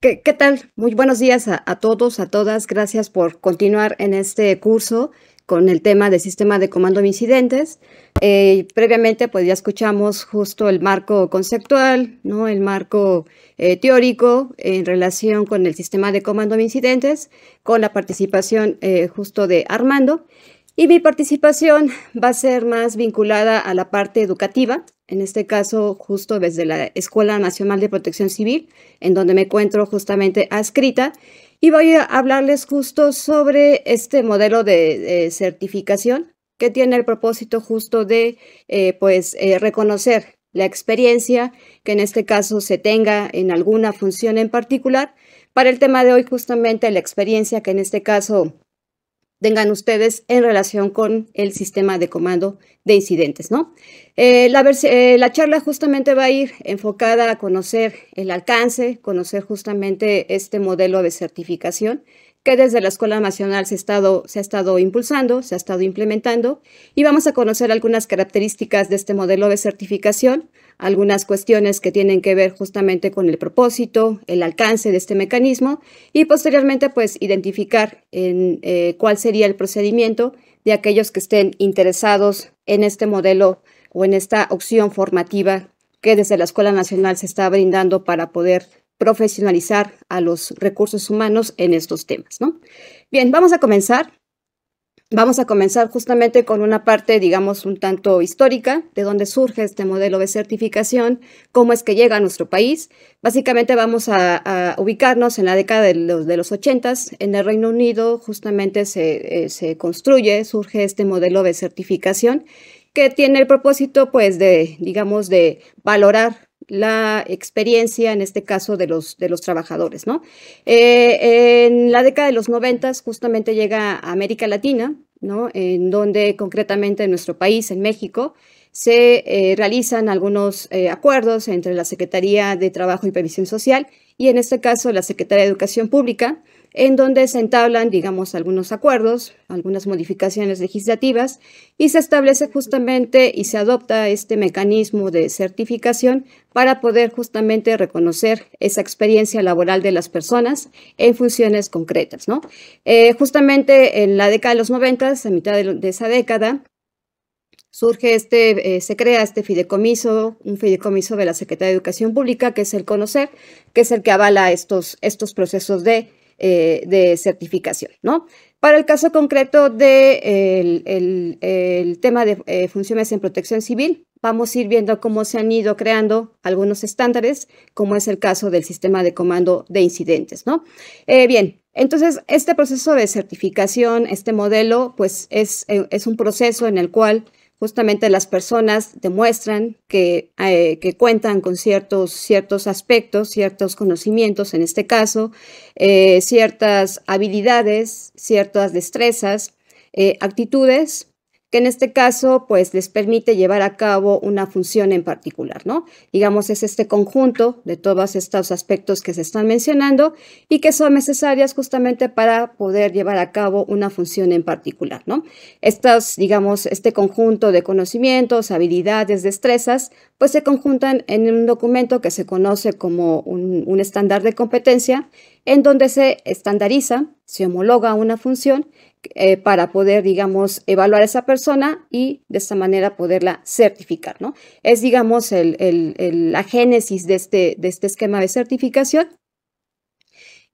¿Qué, ¿Qué, tal? Muy buenos días a, a, todos, a todas. Gracias por continuar en este curso con el tema del sistema de comando de incidentes. Eh, previamente, pues ya escuchamos justo el marco conceptual, ¿no? el marco eh, teórico en relación con el sistema de comando de incidentes, con la participación eh, justo de Armando. Y mi participación va a ser más vinculada a la parte educativa, en este caso justo desde la Escuela Nacional de Protección Civil, en donde me encuentro justamente adscrita. Y voy a hablarles justo sobre este modelo de certificación que tiene el propósito justo de eh, pues, eh, reconocer la experiencia que en este caso se tenga en alguna función en particular. Para el tema de hoy, justamente la experiencia que en este caso tengan ustedes en relación con el sistema de comando de incidentes, ¿no? Eh, eh, la, charla justamente va a ir enfocada a conocer el alcance, conocer justamente este modelo de certificación que desde la Escuela Nacional se ha estado impulsando, se ha estado implementando, y vamos a conocer algunas características de este modelo de certificación, algunas cuestiones que tienen que ver justamente con el propósito, el alcance de este mecanismo y posteriormente pues identificar eh, cuál sería el procedimiento de aquellos que estén interesados en este modelo o en esta opción formativa que desde la Escuela Nacional se está brindando para poder profesionalizar a los recursos humanos en estos temas. ¿no? Bien, vamos a comenzar. Vamos a comenzar justamente con una parte, digamos, un tanto histórica, de dónde surge este modelo de certificación, cómo es que llega a nuestro país. Básicamente vamos a, ubicarnos en la década de los, de 80 en el Reino Unido justamente eh, se, construye, surge este modelo de certificación que tiene el propósito, pues, de, digamos, de valorar la experiencia, en este caso, de los, de los trabajadores, ¿no? Eh, en la década de los 90 justamente llega a América Latina, en donde concretamente en nuestro país, en México, se eh, realizan algunos eh, acuerdos entre la Secretaría de Trabajo y Previsión Social y en este caso la Secretaría de Educación Pública, en donde se entablan, digamos, algunos acuerdos, algunas modificaciones legislativas y se establece justamente y se adopta este mecanismo de certificación para poder justamente reconocer esa experiencia laboral de las personas en funciones concretas, eh, justamente en la década de los 90, a mitad de, esa década, surge este, eh, se crea este fideicomiso, un fideicomiso de la Secretaría de Educación Pública, que es el CONOCER, que es el que avala estos, estos procesos de eh, de certificación, ¿no? Para el caso concreto del de el, tema de eh, funciones en protección civil, vamos a ir viendo cómo se han ido creando algunos estándares, como es el caso del sistema de comando de incidentes, ¿no? Eh, bien, entonces este proceso de certificación, este modelo, pues es, es un proceso en el cual justamente las personas demuestran eh, que, cuentan con ciertos, ciertos aspectos, ciertos conocimientos, en este caso, eh, ciertas habilidades, ciertas destrezas, eh, actitudes en este caso pues les permite llevar a cabo una función en particular, ¿no? Digamos, es este conjunto de todos estos aspectos que se están mencionando y que son necesarias justamente para poder llevar a cabo una función en particular, ¿no? estas digamos, este conjunto de conocimientos, habilidades, destrezas pues se conjuntan en un documento que se conoce como un, estándar de competencia, en donde se estandariza, se homologa una función eh, para poder, digamos, evaluar a esa persona y de esta manera poderla certificar, ¿no? Es, digamos, la génesis de este, de este esquema de certificación.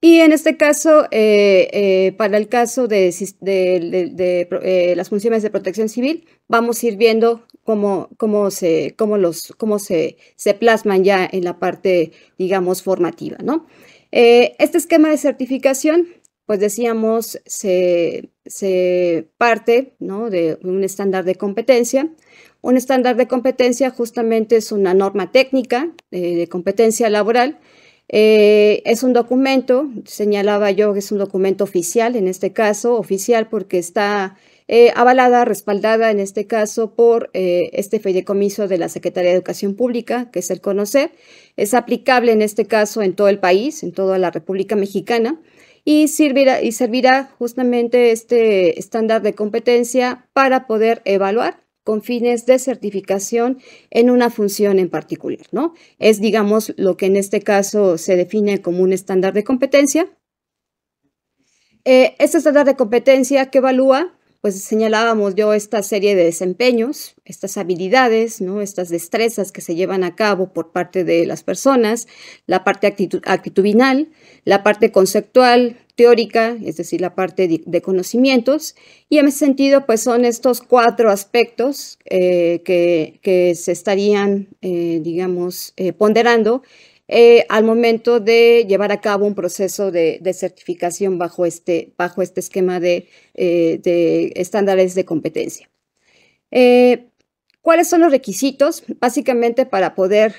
Y en este caso, eh, eh, para el caso de, las funciones de protección civil, vamos a ir viendo cómo, se, cómo los, cómo se, plasman ya en la parte, digamos, formativa. ¿no? Eh, este esquema de certificación, pues decíamos, se, parte de un estándar de competencia. Un estándar de competencia justamente es una norma técnica eh, de competencia laboral eh, es un documento, señalaba yo que es un documento oficial, en este caso oficial porque está eh, avalada, respaldada en este caso por eh, este fe de la Secretaría de Educación Pública, que es el conocer, Es aplicable en este caso en todo el país, en toda la República Mexicana, y servirá, y servirá justamente este estándar de competencia para poder evaluar con fines de certificación en una función en particular, ¿no? Es, digamos, lo que en este caso se define como un estándar de competencia. Eh, este estándar de competencia que evalúa pues señalábamos yo esta serie de desempeños, estas habilidades, ¿no? estas destrezas que se llevan a cabo por parte de las personas, la parte actitudinal, la parte conceptual, teórica, es decir, la parte de, conocimientos, y en ese sentido, pues son estos cuatro aspectos eh, que, se estarían, eh, digamos, eh, ponderando eh, al momento de llevar a cabo un proceso de, certificación bajo este, bajo este esquema de, eh, estándares de competencia. Eh, ¿Cuáles son los requisitos? Básicamente para poder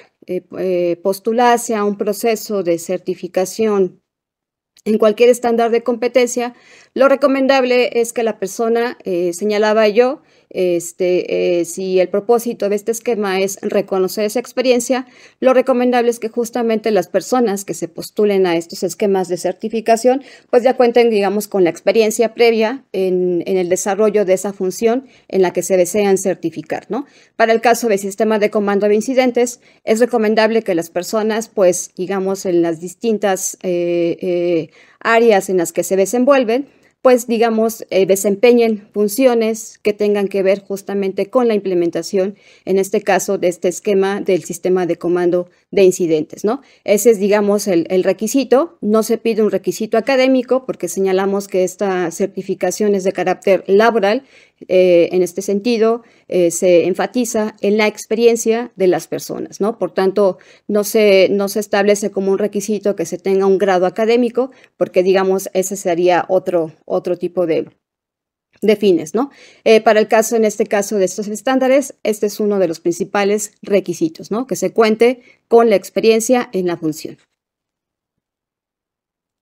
postularse a un proceso de certificación en cualquier estándar de competencia, lo recomendable es que la persona, señalaba yo, este, eh, si el propósito de este esquema es reconocer esa experiencia, lo recomendable es que justamente las personas que se postulen a estos esquemas de certificación, pues ya cuenten, digamos, con la experiencia previa en, el desarrollo de esa función en la que se desean certificar, Para el caso del sistema de comando de incidentes, es recomendable que las personas, pues, digamos, en las distintas eh, eh, áreas en las que se desenvuelven, pues digamos, eh, desempeñen funciones que tengan que ver justamente con la implementación, en este caso, de este esquema del sistema de comando de incidentes, ¿no? Ese es, digamos, el, requisito. No se pide un requisito académico porque señalamos que esta certificación es de carácter laboral. Eh, en este sentido, eh, se enfatiza en la experiencia de las personas, ¿no? Por tanto, no se, no se establece como un requisito que se tenga un grado académico porque, digamos, ese sería otro, otro tipo de, defines, ¿no? Eh, para el caso, en este caso de estos estándares, este es uno de los principales requisitos, ¿no? Que se cuente con la experiencia en la función.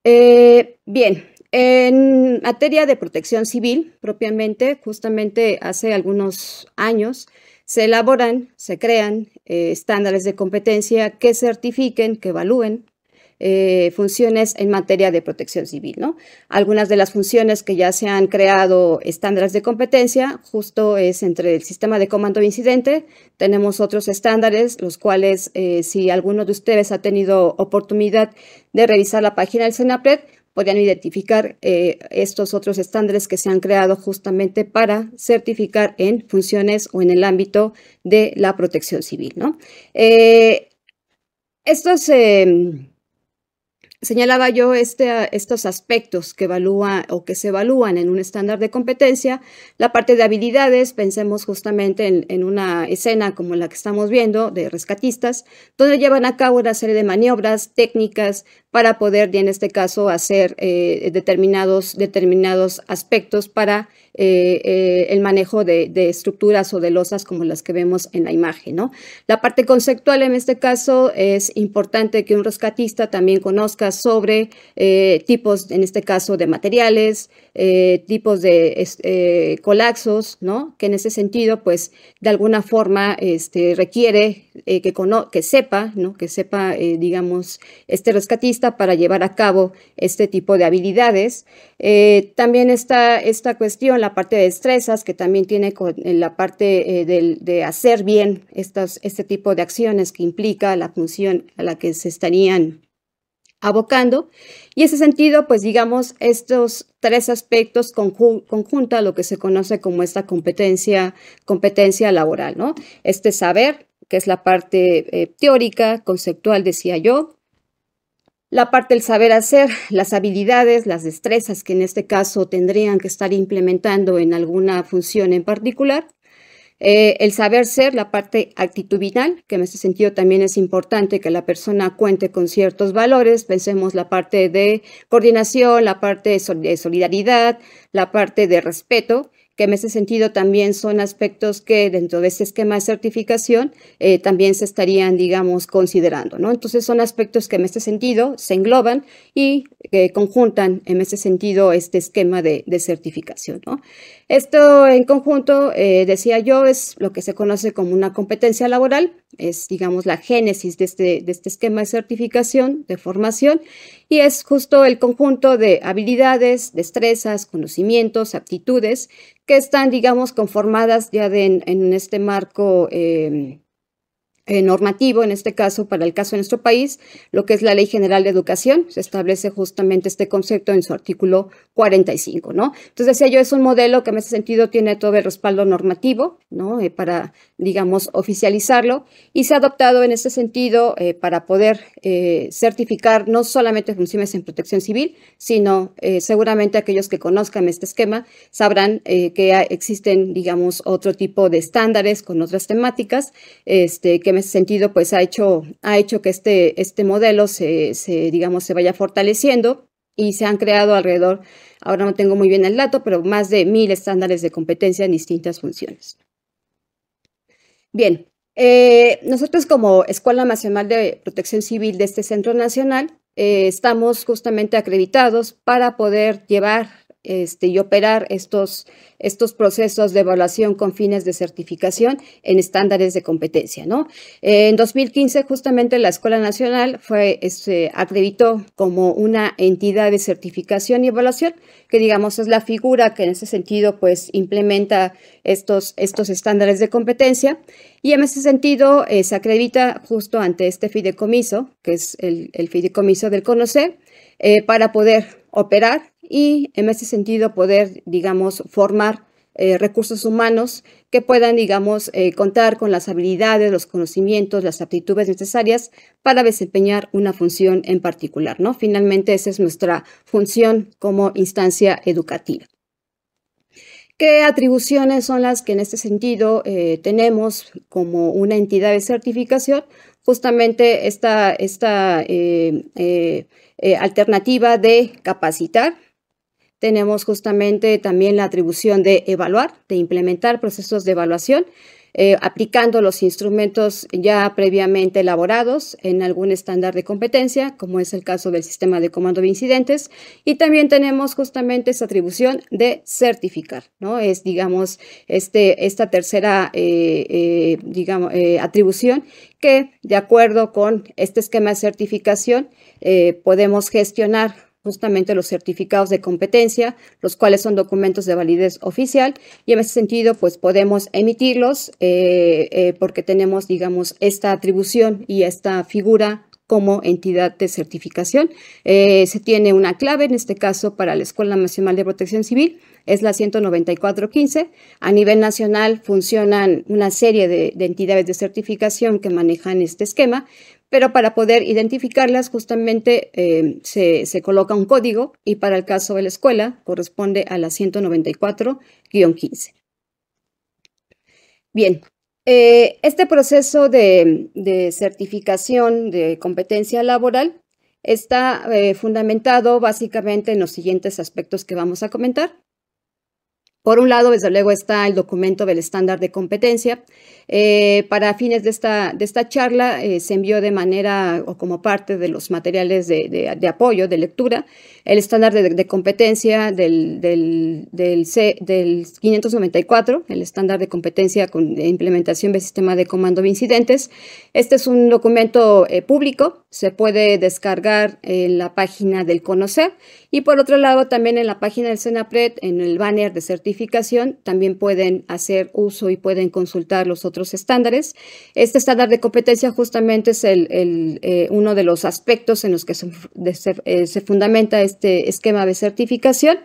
Eh, bien, en materia de protección civil, propiamente, justamente hace algunos años, se elaboran, se crean eh, estándares de competencia que certifiquen, que evalúen eh, funciones en materia de protección civil. ¿no? Algunas de las funciones que ya se han creado estándares de competencia, justo es entre el sistema de comando incidente, tenemos otros estándares, los cuales eh, si alguno de ustedes ha tenido oportunidad de revisar la página del Senapred podrían identificar eh, estos otros estándares que se han creado justamente para certificar en funciones o en el ámbito de la protección civil. ¿no? estos em, señalaba yo este, estos aspectos que evalúa o que se evalúan en un estándar de competencia. La parte de habilidades, pensemos justamente en, una escena como la que estamos viendo de rescatistas, donde llevan a cabo una serie de maniobras técnicas para poder, en este caso, hacer eh, determinados, determinados aspectos para eh, eh, el manejo de, estructuras o de losas como las que vemos en la imagen. ¿no? La parte conceptual en este caso es importante que un rescatista también conozca sobre eh, tipos, en este caso, de materiales, tipos de colapsos, ¿no? que en ese sentido, pues, de alguna forma este, requiere que, que sepa, ¿no? que sepa, digamos, este rescatista para llevar a cabo este tipo de habilidades. también está esta cuestión la parte de destrezas, que también tiene con la parte eh, de, hacer bien estas, este tipo de acciones que implica la función a la que se estarían abocando. Y en ese sentido, pues digamos, estos tres aspectos conjunta lo que se conoce como esta competencia, competencia laboral, ¿no? Este saber, que es la parte eh, teórica, conceptual, decía yo, la parte del saber hacer, las habilidades, las destrezas que en este caso tendrían que estar implementando en alguna función en particular, eh, el saber ser, la parte actitudinal, que en este sentido también es importante que la persona cuente con ciertos valores, pensemos la parte de coordinación, la parte de solidaridad, la parte de respeto, que en ese sentido también son aspectos que dentro de este esquema de certificación eh, también se estarían, digamos, considerando, ¿no? Entonces son aspectos que en este sentido se engloban y que conjuntan en ese sentido este esquema de, certificación, ¿no? Esto en conjunto, eh, decía yo, es lo que se conoce como una competencia laboral, es, digamos, la génesis de este, de este esquema de certificación, de formación, y es justo el conjunto de habilidades, destrezas, conocimientos, aptitudes que están, digamos, conformadas ya en, este marco eh, eh, normativo, en este caso, para el caso de nuestro país, lo que es la Ley General de Educación, se establece justamente este concepto en su artículo 45, ¿no? Entonces decía yo, es un modelo que en ese sentido tiene todo el respaldo normativo, ¿no? Eh, para, digamos, oficializarlo y se ha adoptado en este sentido eh, para poder certificar no solamente funciones en protección civil, sino seguramente aquellos que conozcan este esquema sabrán que existen, digamos, otro tipo de estándares con otras temáticas, este, que en ese sentido pues ha hecho, ha hecho que este, este modelo se, digamos, se vaya fortaleciendo y se han creado alrededor, ahora no tengo muy bien el dato, pero más de mil estándares de competencia en distintas funciones. Bien, eh, nosotros como Escuela Nacional de Protección Civil de este Centro Nacional eh, estamos justamente acreditados para poder llevar este, y operar estos, estos procesos de evaluación con fines de certificación en estándares de competencia. ¿no? En 2015, justamente la Escuela Nacional fue, este, acreditó como una entidad de certificación y evaluación, que digamos es la figura que en ese sentido pues implementa estos, estos estándares de competencia. Y en ese sentido eh, se acredita justo ante este fideicomiso, que es el, fideicomiso del conocer, eh, para poder operar y en ese sentido poder, digamos, formar eh, recursos humanos que puedan, digamos, eh, contar con las habilidades, los conocimientos, las aptitudes necesarias para desempeñar una función en particular, ¿no? Finalmente, esa es nuestra función como instancia educativa. ¿Qué atribuciones son las que en este sentido eh, tenemos como una entidad de certificación? Justamente esta, esta alternativa de capacitar, tenemos justamente también la atribución de evaluar, de implementar procesos de evaluación, eh, aplicando los instrumentos ya previamente elaborados en algún estándar de competencia, como es el caso del sistema de comando de incidentes. Y también tenemos justamente esa atribución de certificar, ¿no? Es, digamos, este, esta tercera, eh, eh, digamos, atribución que, de acuerdo con este esquema de certificación, podemos gestionar justamente los certificados de competencia, los cuales son documentos de validez oficial y en ese sentido pues podemos emitirlos eh, eh, porque tenemos digamos esta atribución y esta figura como entidad de certificación. Eh, se tiene una clave, en este caso para la Escuela Nacional de Protección Civil, es la 19415. A nivel nacional funcionan una serie de entidades de certificación que manejan este esquema, pero para poder identificarlas justamente em, se, coloca un código y para el caso de la escuela corresponde a la 194-15. Bien, eh, este proceso de, certificación de competencia laboral está eh, fundamentado básicamente en los siguientes aspectos que vamos a comentar. Por un lado, desde luego, está el documento del estándar de competencia. Eh, para fines de esta, de esta charla, eh, se envió de manera o como parte de los materiales de apoyo, de lectura, el estándar de, competencia del, del, del, C, del, 594, el estándar de competencia con implementación del sistema de comando de incidentes. Este es un documento eh, público, se puede descargar en la página del CONOCER y por otro lado también en la página del CENAPRED, en el banner de certificación, también pueden hacer uso y pueden consultar los otros estándares. Este estándar de competencia justamente es el, el eh, uno de los aspectos en los que se, eh, se fundamenta este esquema de certificación.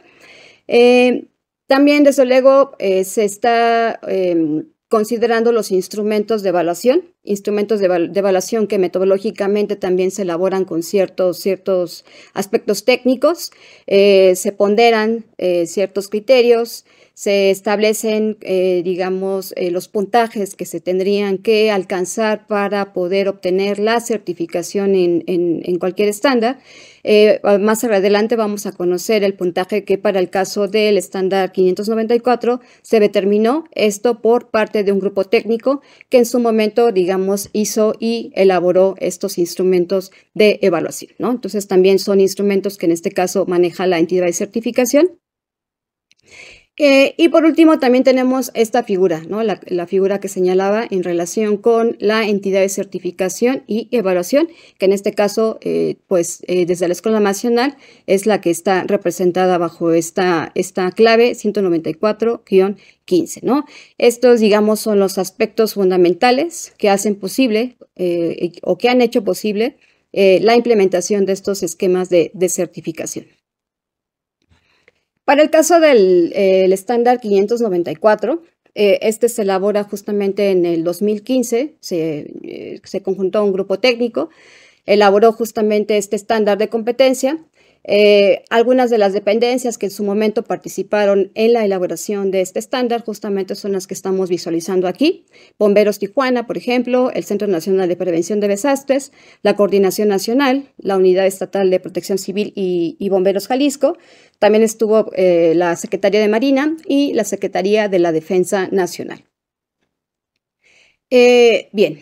Eh, también, desde luego, eh, se está em, considerando los instrumentos de evaluación, instrumentos de, de, evaluación que metodológicamente también se elaboran con ciertos, ciertos aspectos técnicos, eh, se ponderan ciertos criterios, se establecen, eh, digamos, eh, los puntajes que se tendrían que alcanzar para poder obtener la certificación en, cualquier estándar. Eh, más adelante vamos a conocer el puntaje que para el caso del estándar 594 se determinó, esto por parte de un grupo técnico que en su momento, digamos, hizo y elaboró estos instrumentos de evaluación. Entonces también son instrumentos que en este caso maneja la entidad de certificación eh, y por último, también tenemos esta figura, la, figura que señalaba en relación con la entidad de certificación y evaluación, que en este caso, eh, pues eh, desde la Escuela Nacional es la que está representada bajo esta, esta clave 194-15. ¿no? Estos, digamos, son los aspectos fundamentales que hacen posible o que han hecho posible la implementación de estos esquemas de certificación. Para el caso del eh, estándar 594, eh, este se elabora justamente en el 2015, se, eh, se conjuntó un grupo técnico, elaboró justamente este estándar de competencia eh, algunas de las dependencias que en su momento participaron en la elaboración de este estándar justamente son las que estamos visualizando aquí. Bomberos Tijuana, por ejemplo, el Centro Nacional de Prevención de Desastres, la Coordinación Nacional, la Unidad Estatal de Protección Civil y, Bomberos Jalisco. También estuvo eh, la Secretaría de Marina y la Secretaría de la Defensa Nacional. Eh, bien,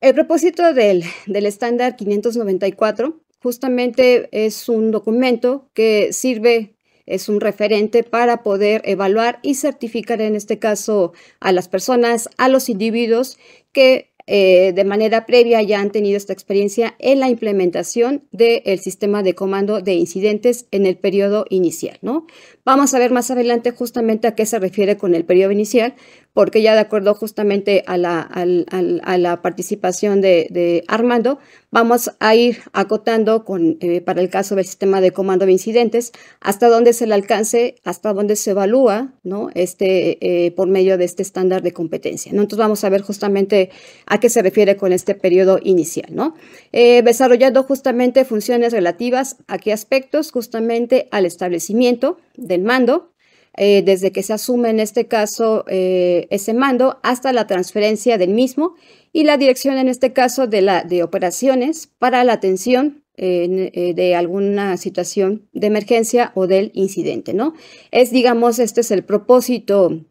el propósito del, del estándar 594 justamente es un documento que sirve es un referente para poder evaluar y certificar en este caso a las personas, a los individuos que eh, de manera previa ya han tenido esta experiencia en la implementación del sistema de comando de incidentes en el periodo inicial, ¿no? Vamos a ver más adelante justamente a qué se refiere con el periodo inicial, porque ya de acuerdo justamente a la, participación de, Armando, vamos a ir acotando eh, para el caso del sistema de comando de incidentes hasta dónde es el alcance, hasta dónde se evalúa este, eh, por medio de este estándar de competencia. Entonces vamos a ver justamente a qué se refiere con este periodo inicial. ¿no? Eh, desarrollando justamente funciones relativas a qué aspectos, justamente al establecimiento de del mando, eh, desde que se asume en este caso eh, ese mando hasta la transferencia del mismo y la dirección en este caso de, la, de operaciones para la atención eh, de alguna situación de emergencia o del incidente, ¿no? Es, digamos, este es el propósito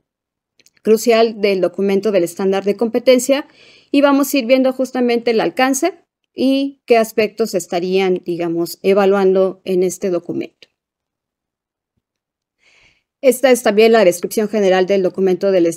crucial del documento del estándar de competencia y vamos a ir viendo justamente el alcance y qué aspectos estarían, digamos, evaluando en este documento. Esta es también la descripción general del documento del,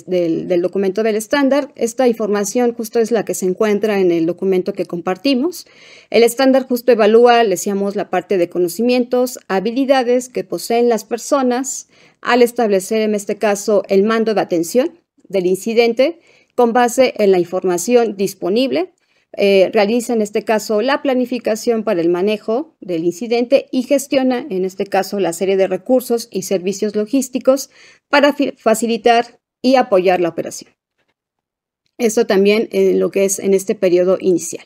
documento del estándar. Esta información justo es la que se encuentra en el documento que compartimos. El estándar justo evalúa, le decíamos, la parte de conocimientos, habilidades que poseen las personas al establecer en este caso el mando de atención del incidente con base en la información disponible eh, realiza en este caso la planificación para el manejo del incidente y gestiona en este caso la serie de recursos y servicios logísticos para facilitar y apoyar la operación. Esto también en lo que es en este periodo inicial,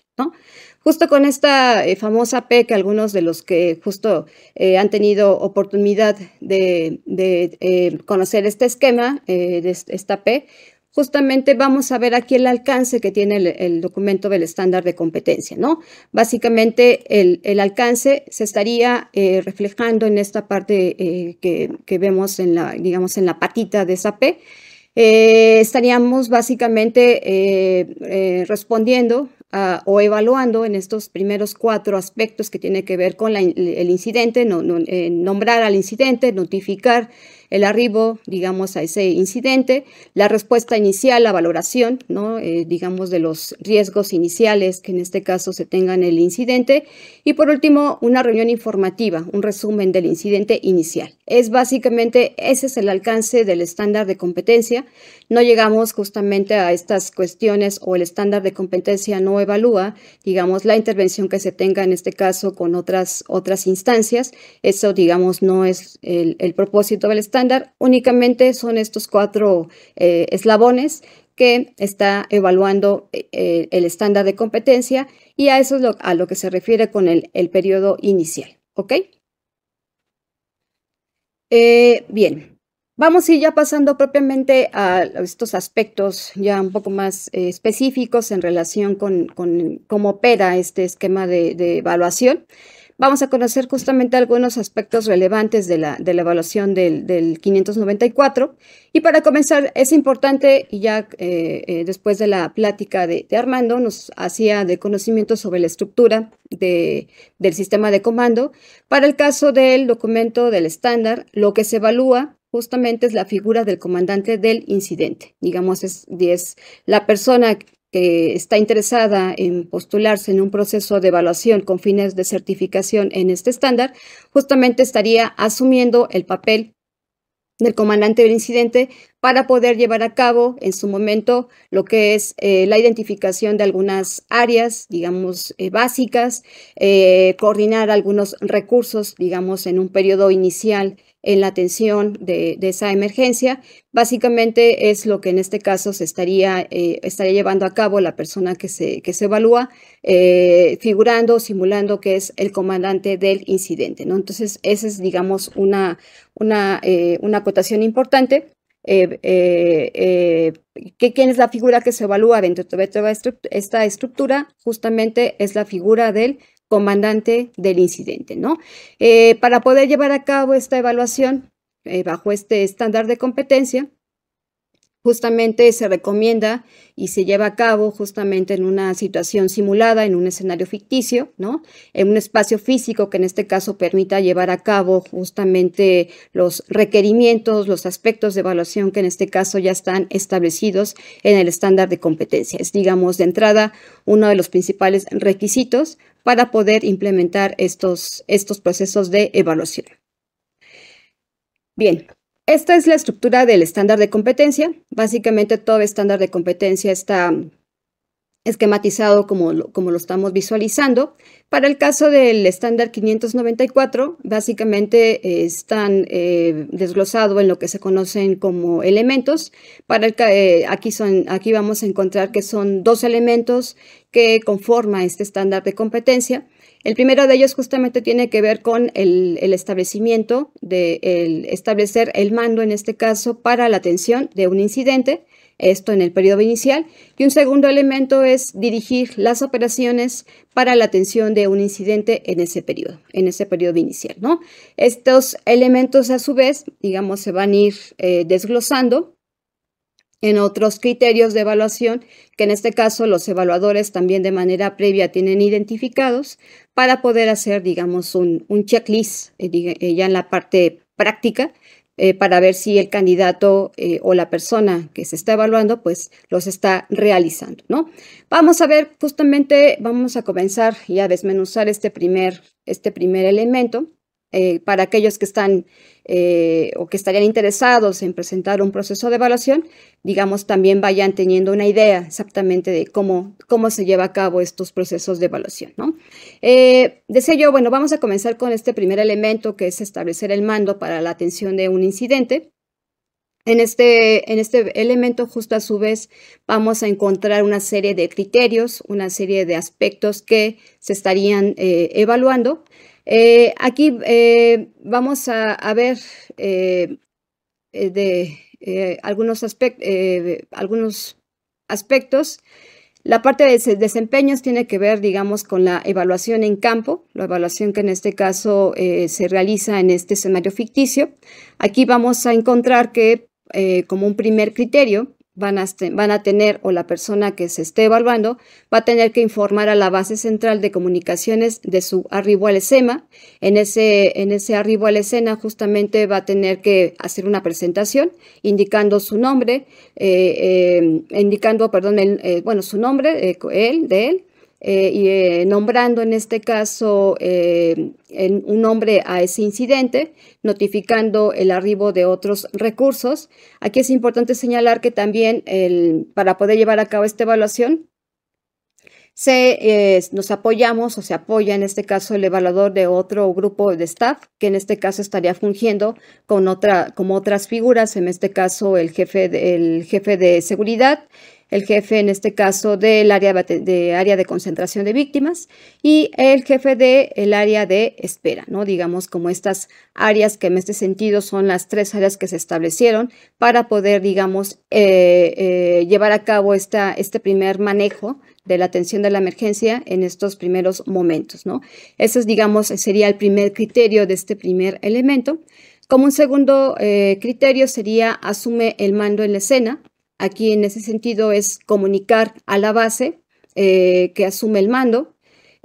Justo con esta eh, famosa P que algunos de los que justo eh, han tenido oportunidad de, conocer este esquema de esta P, justamente vamos a ver aquí el alcance que tiene el, documento del estándar de competencia, ¿no? Básicamente el, alcance se estaría eh, reflejando en esta parte eh, que, vemos en la, digamos, en la patita de esa P. Eh, estaríamos básicamente respondiendo o evaluando en estos primeros cuatro aspectos que tiene que ver con el incidente, no, nombrar al incidente, notificar el arribo, digamos, a ese incidente, la respuesta inicial, la valoración, ¿no? Eh, digamos, de los riesgos iniciales que en este caso se tengan en el incidente, y por último, una reunión informativa, un resumen del incidente inicial. Es básicamente, ese es el alcance del estándar de competencia. No llegamos justamente a estas cuestiones o el estándar de competencia no evalúa, digamos, la intervención que se tenga en este caso con otras, otras instancias. Eso, digamos, no es el, el propósito del estándar únicamente son estos cuatro eh, eslabones que está evaluando eh, eh, el estándar de competencia y a eso es a lo que se refiere con el, periodo inicial. ¿Ok? bien, vamos a ir ya pasando propiamente a estos aspectos ya un poco más específicos en relación con, cómo opera este esquema de evaluación. Vamos a conocer justamente algunos aspectos relevantes de la, evaluación del, 594. Y para comenzar, es importante, ya eh, eh, después de la plática de, Armando, nos hacía de conocimiento sobre la estructura de, del sistema de comando. Para el caso del documento del estándar, lo que se evalúa justamente es la figura del comandante del incidente. Digamos, es, es la persona que está interesada en postularse en un proceso de evaluación con fines de certificación en este estándar, justamente estaría asumiendo el papel del comandante del incidente para poder llevar a cabo en su momento lo que es eh, la identificación de algunas áreas, digamos, eh, básicas, eh, coordinar algunos recursos, digamos, en un periodo inicial en la atención de, esa emergencia. Básicamente es lo que en este caso se estaría, eh, estaría llevando a cabo la persona que se, que se evalúa, eh, figurando, simulando que es el comandante del incidente. ¿no? Entonces, esa es, digamos, una, una, eh, una acotación importante. quién es la figura que se evalúa dentro de esta estructura, justamente es la figura del comandante del incidente, ¿no? Eh, para poder llevar a cabo esta evaluación eh, bajo este estándar de competencia, justamente se recomienda y se lleva a cabo justamente en una situación simulada, en un escenario ficticio, ¿no? En un espacio físico que en este caso permita llevar a cabo justamente los requerimientos, los aspectos de evaluación que en este caso ya están establecidos en el estándar de competencia. digamos, de entrada uno de los principales requisitos para poder implementar estos, estos procesos de evaluación. Bien, esta es la estructura del estándar de competencia. Básicamente todo estándar de competencia está esquematizado como lo, como lo estamos visualizando. Para el caso del estándar 594, básicamente eh, están eh, desglosados en lo que se conocen como elementos. Para eh, aquí, son, aquí vamos a encontrar que son dos elementos que conforman este estándar de competencia. El primero de ellos justamente tiene que ver con el, establecimiento de establecer el mando, en este caso, para la atención de un incidente esto en el periodo inicial, y un segundo elemento es dirigir las operaciones para la atención de un incidente en ese periodo, en ese periodo inicial. ¿no? Estos elementos a su vez, digamos, se van a ir eh, desglosando en otros criterios de evaluación que en este caso los evaluadores también de manera previa tienen identificados para poder hacer, digamos, un, checklist eh, eh, ya en la parte práctica eh, para ver si el candidato eh, o la persona que se está evaluando, pues los está realizando, ¿no? Vamos a ver, justamente vamos a comenzar y a desmenuzar este primer, este primer elemento. Eh, para aquellos que están eh, o que estarían interesados en presentar un proceso de evaluación, digamos, también vayan teniendo una idea exactamente de cómo, cómo se lleva a cabo estos procesos de evaluación. ¿no? Eh, yo, bueno, vamos a comenzar con este primer elemento que es establecer el mando para la atención de un incidente. En este, en este elemento, justo a su vez, vamos a encontrar una serie de criterios, una serie de aspectos que se estarían eh, evaluando. Eh, aquí eh, vamos a, ver eh, algunos, algunos aspectos. La parte de desempeños tiene que ver, digamos, con la evaluación en campo, la evaluación que en este caso se realiza en este escenario ficticio. Aquí vamos a encontrar que como un primer criterio este, van a, tener o la persona que se esté evaluando va a tener que informar a la base central de comunicaciones de su arribo al SEMA. En ese, en ese arribo al escena justamente va a tener que hacer una presentación indicando su nombre, eh, eh, indicando, perdón, eh, bueno, su nombre, él, de él, eh, y eh, nombrando en este caso eh, un nombre a ese incidente, notificando el arribo de otros recursos. Aquí es importante señalar que también el, para poder llevar a cabo esta evaluación, se, nos apoyamos o se apoya en este caso el evaluador de otro grupo de staff, que en este caso estaría fungiendo con otra, como otras figuras, en este caso el jefe el jefe de seguridad, el jefe en este caso del área de, área de concentración de víctimas y el jefe del el área de espera, ¿no? Digamos como estas áreas que en este sentido son las tres áreas que se establecieron para poder, digamos, eh, eh, llevar a cabo esta, este primer manejo de la atención de la emergencia en estos primeros momentos, ¿no? Ese es, digamos, sería el primer criterio de este primer elemento. Como un segundo eh, criterio sería asume el mando en la escena, Aquí en ese sentido es comunicar a la base eh, que asume el mando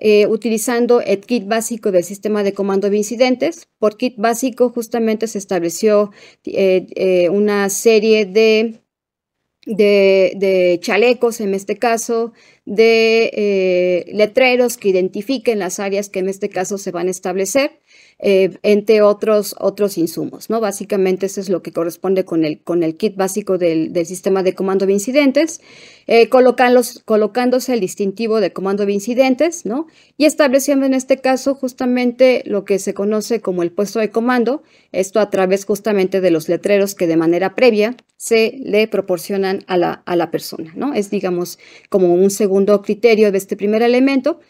eh, utilizando el kit básico del sistema de comando de incidentes. Por kit básico justamente se estableció eh, una serie de, de, chalecos, en este caso, de letreros que identifiquen las áreas que en este caso se van a establecer eh, entre otros, otros insumos, ¿no? Básicamente eso es lo que corresponde con el, con el kit básico del, sistema de comando de incidentes, eh, colocándose el distintivo de comando de incidentes, ¿no? Y estableciendo en este caso justamente lo que se conoce como el puesto de comando, esto a través justamente de los letreros que de manera previa se le proporcionan a la, a la persona, ¿no? Es, digamos, como un segundo criterio de este primer elemento.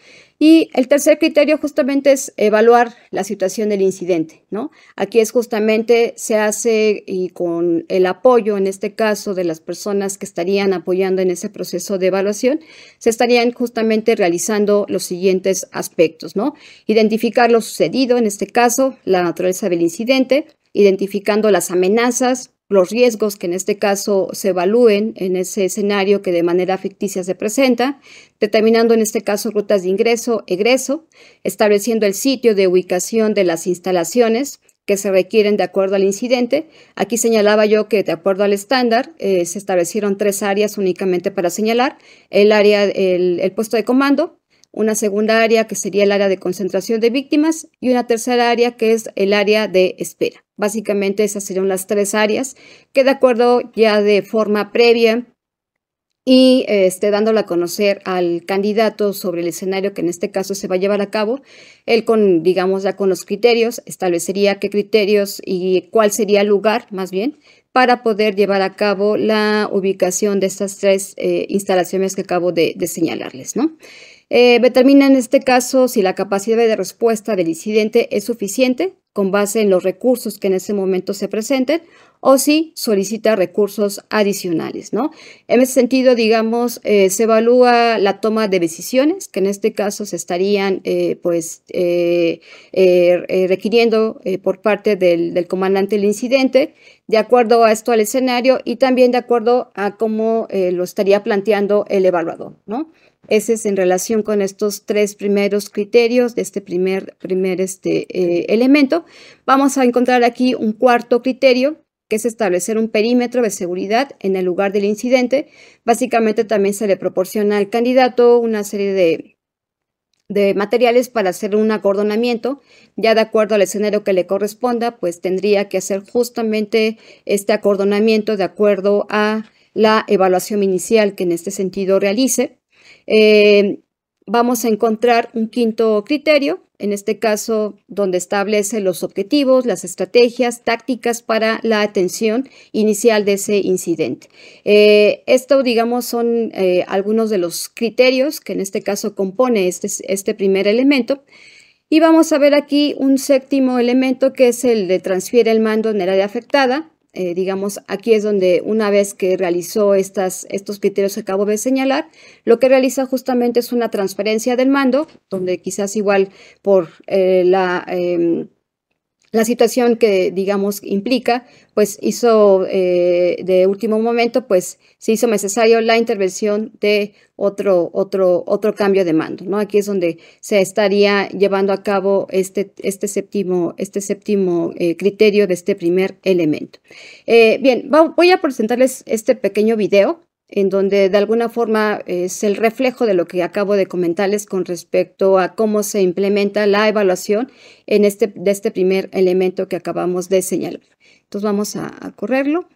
Y el tercer criterio justamente es evaluar la situación del incidente, ¿no? Aquí es justamente se hace y con el apoyo, en este caso, de las personas que estarían apoyando en ese proceso de evaluación, se estarían justamente realizando los siguientes aspectos, ¿no? Identificar lo sucedido, en este caso, la naturaleza del incidente, identificando las amenazas, los riesgos que en este caso se evalúen en ese escenario que de manera ficticia se presenta, determinando en este caso rutas de ingreso, egreso, estableciendo el sitio de ubicación de las instalaciones que se requieren de acuerdo al incidente. Aquí señalaba yo que de acuerdo al estándar eh, se establecieron tres áreas únicamente para señalar, el área, el puesto de comando, una segunda área que sería el área de concentración de víctimas y una tercera área que es el área de espera. Básicamente esas serían las tres áreas que de acuerdo ya de forma previa y este, dándole a conocer al candidato sobre el escenario que en este caso se va a llevar a cabo, él con, digamos, ya con los criterios, establecería qué criterios y cuál sería el lugar, más bien, para poder llevar a cabo la ubicación de estas tres eh, instalaciones que acabo de, de señalarles, ¿no? determina eh, en este caso si la capacidad de respuesta del incidente es suficiente con base en los recursos que en ese momento se presenten o si solicita recursos adicionales, ¿no? En ese sentido, digamos, eh, se evalúa la toma de decisiones, que en este caso se estarían, eh, pues, er, requiriendo por parte del, comandante del incidente, de acuerdo a esto al escenario y también de acuerdo a cómo lo estaría planteando el evaluador, ¿no? Ese es en relación con estos tres primeros criterios de este primer, primer este, eh, elemento. Vamos a encontrar aquí un cuarto criterio, que es establecer un perímetro de seguridad en el lugar del incidente. Básicamente también se le proporciona al candidato una serie de, de materiales para hacer un acordonamiento, ya de acuerdo al escenario que le corresponda, pues tendría que hacer justamente este acordonamiento de acuerdo a la evaluación inicial que en este sentido realice. Eh, vamos a encontrar un quinto criterio, en este caso donde establece los objetivos, las estrategias, tácticas para la atención inicial de ese incidente. Eh, esto, digamos, son eh, algunos de los criterios que en este caso compone este, este primer elemento. Y vamos a ver aquí un séptimo elemento que es el de transfiere el mando en el área afectada, eh, digamos, aquí es donde una vez que realizó estas, estos criterios acabo de señalar, lo que realiza justamente es una transferencia del mando, donde quizás igual por eh, la... Em, la situación que, digamos, implica, pues hizo eh, de último momento, pues se hizo necesario la intervención de otro, otro, otro cambio de mando, ¿no? Aquí es donde se estaría llevando a cabo este, este séptimo, este séptimo eh, criterio de este primer elemento. Eh, bien, voy a presentarles este pequeño video en donde de alguna forma es el reflejo de lo que acabo de comentarles con respecto a cómo se implementa la evaluación en este, de este primer elemento que acabamos de señalar. Entonces vamos a, a correrlo.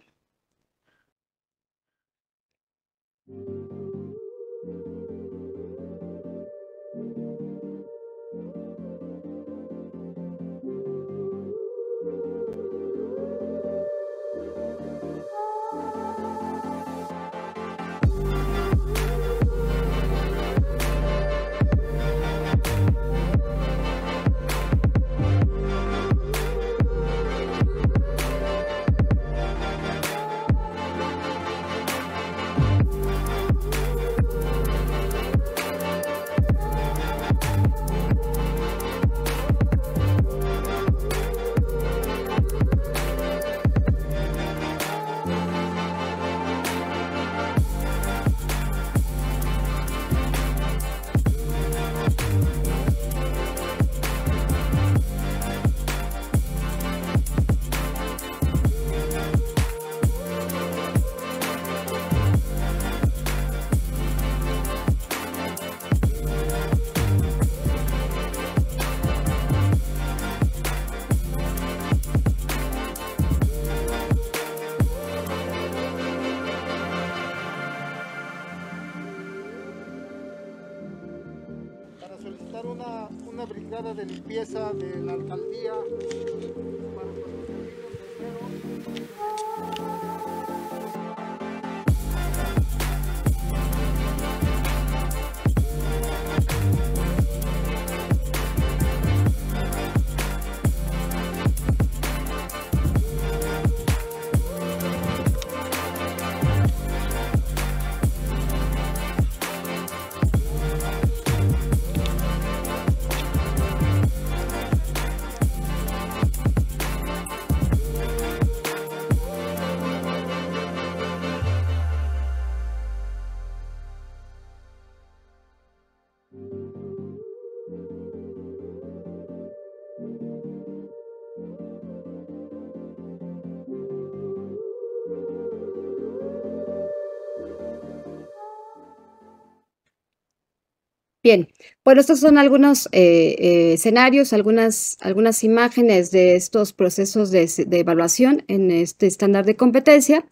Bien, bueno, estos son algunos eh, eh, escenarios, algunas, algunas imágenes de estos procesos de, evaluación en este estándar de competencia.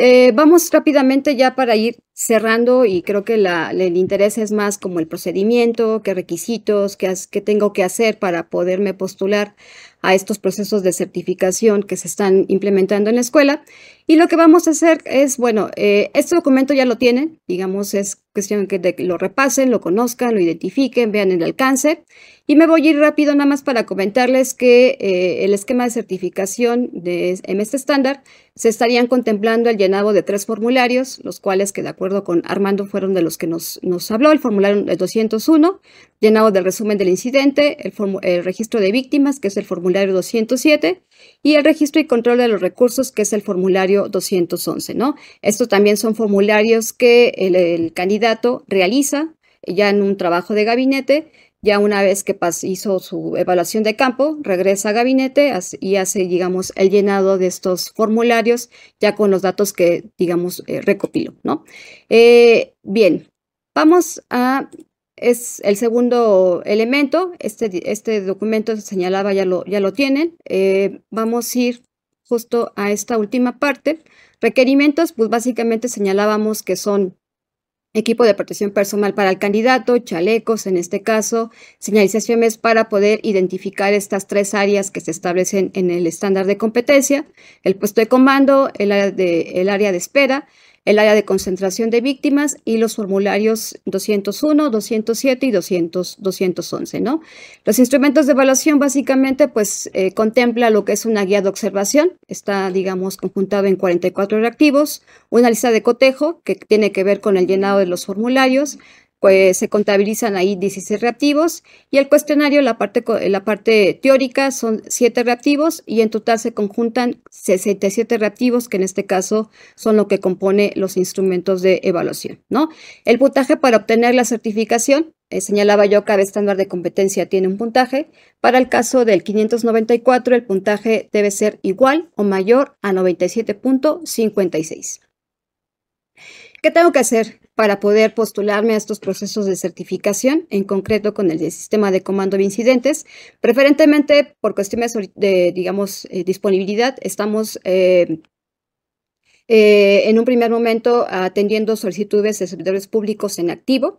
Eh, vamos rápidamente ya para ir cerrando y creo que el interés es más como el procedimiento, qué requisitos, qué, tengo que hacer para poderme postular a estos procesos de certificación que se están implementando en la escuela. Y lo que vamos a hacer es, bueno, eh, este documento ya lo tienen, digamos, es cuestión que lo repasen, lo conozcan, lo identifiquen, vean el alcance. Y me voy a ir rápido nada más para comentarles que eh, el esquema de certificación de, en este estándar se estarían contemplando el llenado de tres formularios, los cuales que de acuerdo con Armando fueron de los que nos, nos habló, el formulario 201, llenado del resumen del incidente, el, registro de víctimas, que es el formulario 207, y el registro y control de los recursos, que es el formulario 211. ¿no? Estos también son formularios que el, el candidato realiza ya en un trabajo de gabinete ya una vez que hizo su evaluación de campo, regresa a gabinete y hace, digamos, el llenado de estos formularios ya con los datos que, digamos, eh, recopilo, ¿no? Eh, bien, vamos a... Es el segundo elemento, este, este documento se señalaba, ya lo, ya lo tienen. Eh, vamos a ir justo a esta última parte. Requerimientos, pues básicamente señalábamos que son equipo de protección personal para el candidato, chalecos en este caso, señalizaciones para poder identificar estas tres áreas que se establecen en el estándar de competencia, el puesto de comando, el área de, el área de espera el área de concentración de víctimas y los formularios 201, 207 y 200, 211. ¿no? Los instrumentos de evaluación básicamente pues eh, contempla lo que es una guía de observación, está digamos conjuntado en 44 reactivos, una lista de cotejo que tiene que ver con el llenado de los formularios, pues se contabilizan ahí 16 reactivos y el cuestionario, la parte, la parte teórica son 7 reactivos y en total se conjuntan 67 reactivos que en este caso son lo que compone los instrumentos de evaluación, ¿no? El puntaje para obtener la certificación, eh, señalaba yo, cada estándar de competencia tiene un puntaje. Para el caso del 594, el puntaje debe ser igual o mayor a 97.56. ¿Qué tengo que hacer? para poder postularme a estos procesos de certificación, en concreto con el sistema de comando de incidentes. Preferentemente por cuestiones de, digamos, eh, disponibilidad, estamos eh, eh, en un primer momento atendiendo solicitudes de servidores públicos en activo.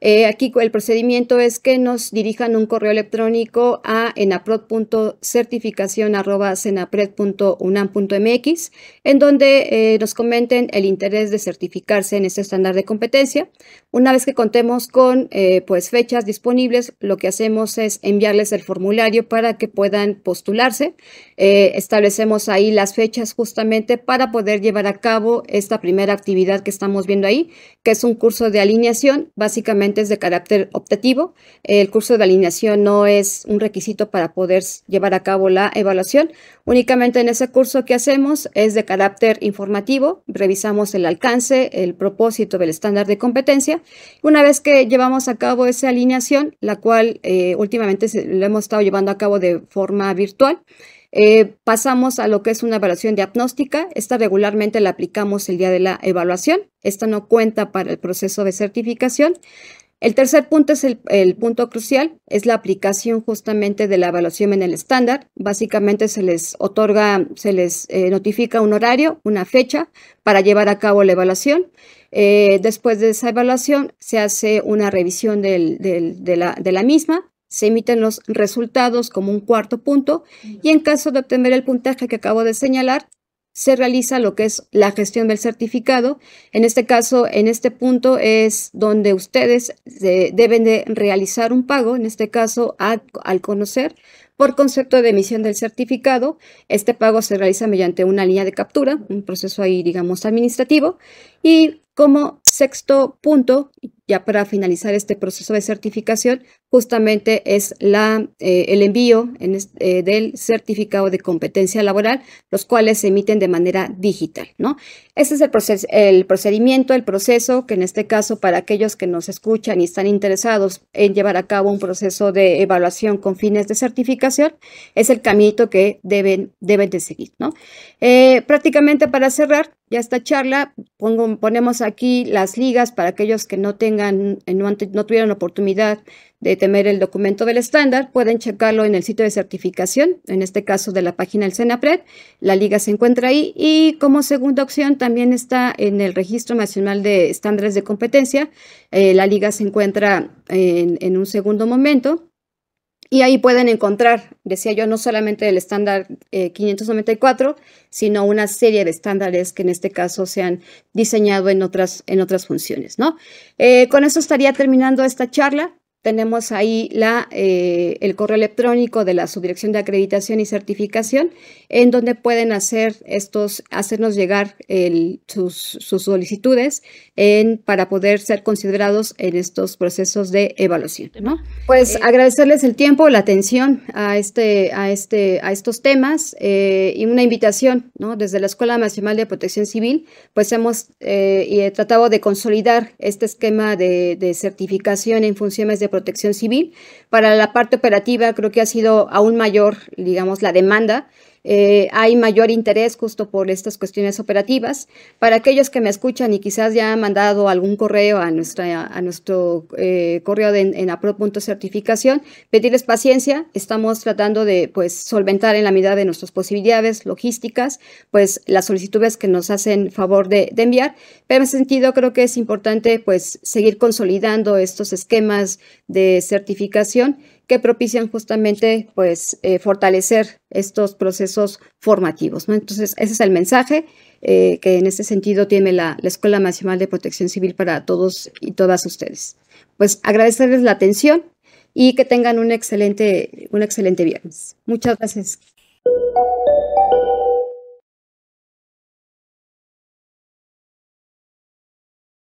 Eh, aquí el procedimiento es que nos dirijan un correo electrónico a enaprod.certificación.unam.mx, en donde eh, nos comenten el interés de certificarse en este estándar de competencia. Una vez que contemos con eh, pues fechas disponibles, lo que hacemos es enviarles el formulario para que puedan postularse. establecemos ahí las fechas justamente para poder llevar a cabo esta primera actividad que estamos viendo ahí, que es un curso de alineación, básicamente es de carácter optativo. El curso de alineación no es un requisito para poder llevar a cabo la evaluación. Únicamente en ese curso que hacemos es de carácter informativo. Revisamos el alcance, el propósito del estándar de competencia. Una vez que llevamos a cabo esa alineación, la cual eh, últimamente lo hemos estado llevando a cabo de forma virtual, eh, pasamos a lo que es una evaluación diagnóstica. Esta regularmente la aplicamos el día de la evaluación. Esta no cuenta para el proceso de certificación. El tercer punto es el, punto crucial, es la aplicación justamente de la evaluación en el estándar. Básicamente se les otorga, se les eh, notifica un horario, una fecha para llevar a cabo la evaluación. Eh, después de esa evaluación se hace una revisión de, la, de la misma, se emiten los resultados como un cuarto punto y en caso de obtener el puntaje que acabo de señalar, se realiza lo que es la gestión del certificado. En este caso, en este punto es donde ustedes deben de realizar un pago, en este caso al conocer por concepto de emisión del certificado. Este pago se realiza mediante una línea de captura, un proceso ahí, digamos, administrativo. Y como sexto punto, ya para finalizar este proceso de certificación, justamente es la, eh, el envío eh, del certificado de competencia laboral, los cuales se emiten de manera digital, ¿no? Este es el, proceso, el procedimiento, el proceso, que en este caso para aquellos que nos escuchan y están interesados en llevar a cabo un proceso de evaluación con fines de certificación, es el caminito que deben, deben de seguir, ¿no? Eh, prácticamente para cerrar ya esta charla, pongo, ponemos aquí las ligas para aquellos que no tengan eh, no, tuvieron oportunidad de tener el documento del estándar, pueden checarlo en el sitio de certificación, en este caso de la página del CENAPRED, la liga se encuentra ahí y como segunda opción también está en el Registro Nacional de Estándares de Competencia, eh, la liga se encuentra en un segundo momento y ahí pueden encontrar, decía yo, no solamente el estándar 594, eh, sino una serie de estándares que en este caso se han diseñado en otras, en otras funciones. ¿no? Eh, con eso estaría terminando esta charla. Tenemos ahí la, eh, el correo electrónico de la Subdirección de Acreditación y Certificación, en donde pueden hacer estos, hacernos llegar sus, solicitudes para poder ser considerados en estos procesos de evaluación. ¿no? Pues eh, agradecerles el tiempo, la atención a, este, a, este, a estos temas eh, y una invitación ¿no? desde la Escuela Nacional de Protección Civil, pues hemos tratado de consolidar este esquema de certificación en funciones de protección civil. Para la parte operativa creo que ha sido aún mayor, digamos, la demanda eh, hay mayor interés justo por estas cuestiones operativas. Para aquellos que me escuchan y quizás ya han mandado algún correo a, nuestra, a nuestro eh, correo de, en apro.certificación, pedirles paciencia. Estamos tratando de pues, solventar en la medida de nuestras posibilidades logísticas pues, las solicitudes que nos hacen favor de, enviar. Pero en ese sentido creo que es importante pues, seguir consolidando estos esquemas de certificación que propician justamente pues eh, fortalecer estos procesos formativos. ¿no? Entonces, ese es el mensaje eh, que en este sentido tiene la, Escuela Nacional de Protección Civil para todos y todas ustedes. Pues agradecerles la atención y que tengan un excelente, un excelente viernes. Muchas gracias.